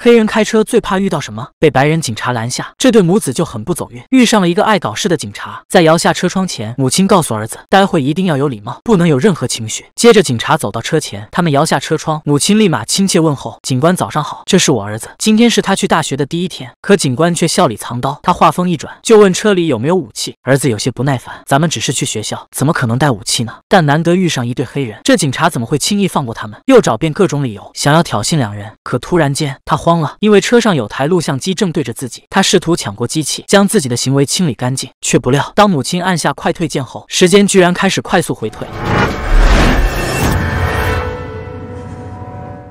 黑人开车最怕遇到什么？被白人警察拦下。这对母子就很不走运，遇上了一个爱搞事的警察。在摇下车窗前，母亲告诉儿子，待会一定要有礼貌，不能有任何情绪。接着，警察走到车前，他们摇下车窗，母亲立马亲切问候：“警官早上好，这是我儿子，今天是他去大学的第一天。”可警官却笑里藏刀，他话锋一转，就问车里有没有武器。儿子有些不耐烦：“咱们只是去学校，怎么可能带武器呢？”但难得遇上一对黑人，这警察怎么会轻易放过他们？又找遍各种理由，想要挑衅两人。可突然间，他。慌了，因为车上有台录像机正对着自己，他试图抢过机器，将自己的行为清理干净，却不料当母亲按下快退键后，时间居然开始快速回退。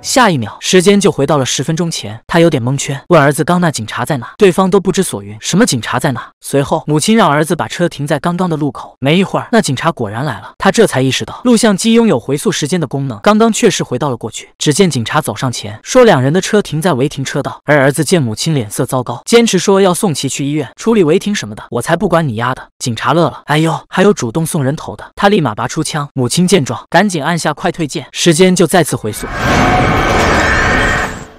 下一秒，时间就回到了十分钟前。他有点蒙圈，问儿子：“刚那警察在哪？”对方都不知所云，什么警察在哪？随后，母亲让儿子把车停在刚刚的路口。没一会儿，那警察果然来了。他这才意识到，录像机拥有回溯时间的功能，刚刚确实回到了过去。只见警察走上前，说两人的车停在违停车道。而儿子见母亲脸色糟糕，坚持说要送其去医院处理违停什么的，我才不管你丫的！警察乐了，哎呦，还有主动送人头的。他立马拔出枪。母亲见状，赶紧按下快退键，时间就再次回溯。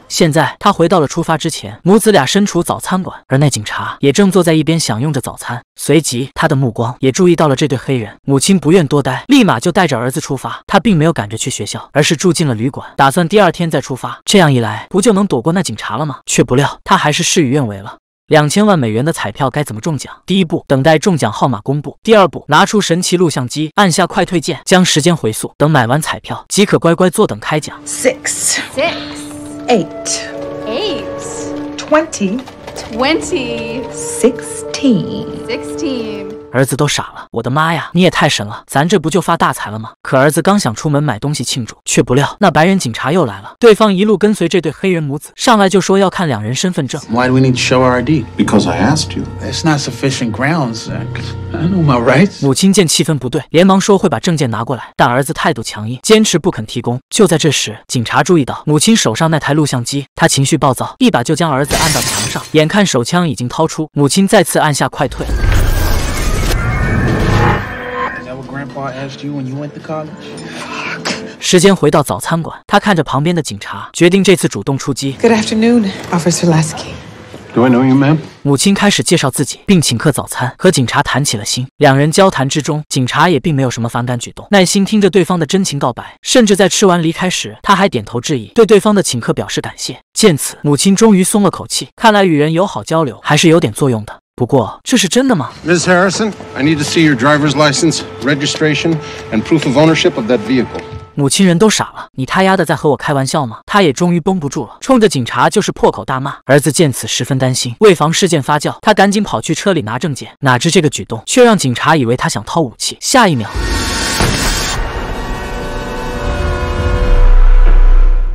现在他回到了出发之前，母子俩身处早餐馆，而那警察也正坐在一边享用着早餐。随即，他的目光也注意到了这对黑人母亲不愿多待，立马就带着儿子出发。他并没有赶着去学校，而是住进了旅馆，打算第二天再出发。这样一来，不就能躲过那警察了吗？却不料他还是事与愿违了。两千万美元的彩票该怎么中奖？第一步，等待中奖号码公布；第二步，拿出神奇录像机，按下快退键，将时间回溯。等买完彩票，即可乖乖坐等开奖。Six, six, eight, eight, twenty, twenty, sixteen, sixteen. 儿子都傻了，我的妈呀！你也太神了，咱这不就发大财了吗？可儿子刚想出门买东西庆祝，却不料那白人警察又来了。对方一路跟随这对黑人母子，上来就说要看两人身份证。Why do we need to show our ID? Because I asked you. It's not sufficient grounds. I know my rights. 母亲见气氛不对，连忙说会把证件拿过来，但儿子态度强硬，坚持不肯提供。就在这时，警察注意到母亲手上那台录像机，他情绪暴躁，一把就将儿子按到墙上。眼看手枪已经掏出，母亲再次按下快退。时间回到早餐馆，他看着旁边的警察，决定这次主动出击。Good afternoon, Officer Lasky. Do I know you, ma'am? 母亲开始介绍自己，并请客早餐，和警察谈起了心。两人交谈之中，警察也并没有什么反感举动，耐心听着对方的真情告白，甚至在吃完离开时，他还点头致意，对对方的请客表示感谢。见此，母亲终于松了口气，看来与人友好交流还是有点作用的。不过，这是真的吗？Miss Harrison，I need to see your driver's license, registration, and proof of ownership of that vehicle。母亲人都傻了，你他丫的在和我开玩笑吗？他也终于绷不住了，冲着警察就是破口大骂。儿子见此十分担心，为防事件发酵，他赶紧跑去车里拿证件。哪知这个举动却让警察以为他想掏武器。下一秒。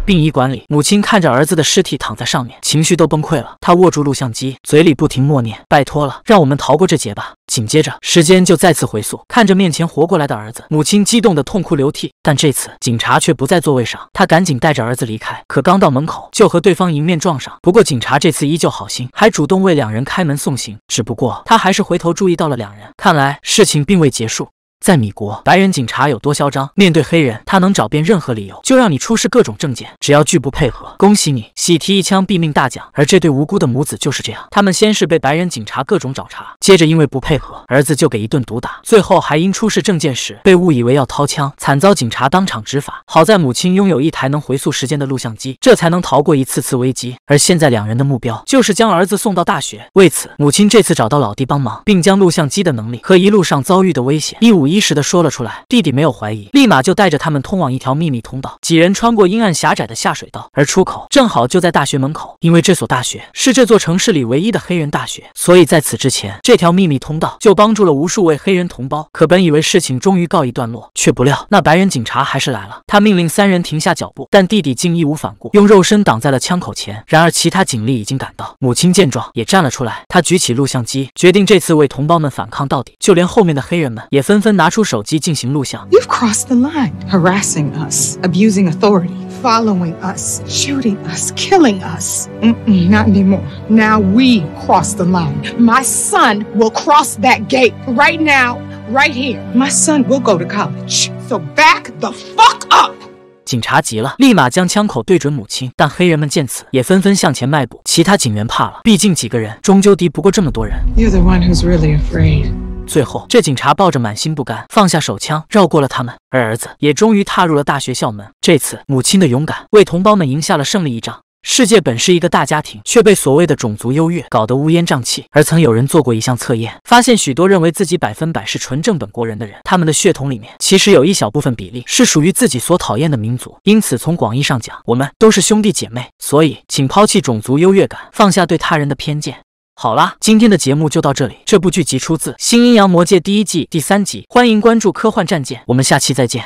殡仪馆里，母亲看着儿子的尸体躺在上面，情绪都崩溃了。她握住录像机，嘴里不停默念：“拜托了，让我们逃过这劫吧。”紧接着，时间就再次回溯，看着面前活过来的儿子，母亲激动得痛哭流涕。但这次，警察却不在座位上，他赶紧带着儿子离开。可刚到门口，就和对方迎面撞上。不过，警察这次依旧好心，还主动为两人开门送行。只不过，他还是回头注意到了两人，看来事情并未结束。在米国，白人警察有多嚣张？面对黑人，他能找遍任何理由，就让你出示各种证件。只要拒不配合，恭喜你，喜提一枪毙命大奖。而这对无辜的母子就是这样：他们先是被白人警察各种找茬，接着因为不配合，儿子就给一顿毒打，最后还因出示证件时被误以为要掏枪，惨遭警察当场执法。好在母亲拥有一台能回溯时间的录像机，这才能逃过一次次危机。而现在两人的目标就是将儿子送到大学。为此，母亲这次找到老弟帮忙，并将录像机的能力和一路上遭遇的危险一五一。一时的说了出来，弟弟没有怀疑，立马就带着他们通往一条秘密通道。几人穿过阴暗狭窄的下水道，而出口正好就在大学门口。因为这所大学是这座城市里唯一的黑人大学，所以在此之前，这条秘密通道就帮助了无数位黑人同胞。可本以为事情终于告一段落，却不料那白人警察还是来了。他命令三人停下脚步，但弟弟竟义无反顾，用肉身挡在了枪口前。然而其他警力已经赶到，母亲见状也站了出来，他举起录像机，决定这次为同胞们反抗到底。就连后面的黑人们也纷纷拿。拿出手机进行录像。You've crossed the line, harassing us, abusing authority, following us, shooting us, killing us. not anymore. Now we cross the line. My son will cross that gate right now, right here. My son will go to college. So back the fuck up. 警察急了，立马将枪口对准母亲。但黑人们见此，也纷纷向前迈步。其他警员怕了，毕竟几个人终究敌不过这么多人。You're the one who's really afraid. 最后，这警察抱着满心不甘，放下手枪，绕过了他们。而儿子也终于踏入了大学校门。这次，母亲的勇敢为同胞们赢下了胜利一仗。世界本是一个大家庭，却被所谓的种族优越搞得乌烟瘴气。而曾有人做过一项测验，发现许多认为自己百分百是纯正本国人的人，他们的血统里面其实有一小部分比例是属于自己所讨厌的民族。因此，从广义上讲，我们都是兄弟姐妹。所以，请抛弃种族优越感，放下对他人的偏见。好啦，今天的节目就到这里。这部剧集出自《新阴阳魔界》第一季第三集。欢迎关注《科幻战舰》，我们下期再见。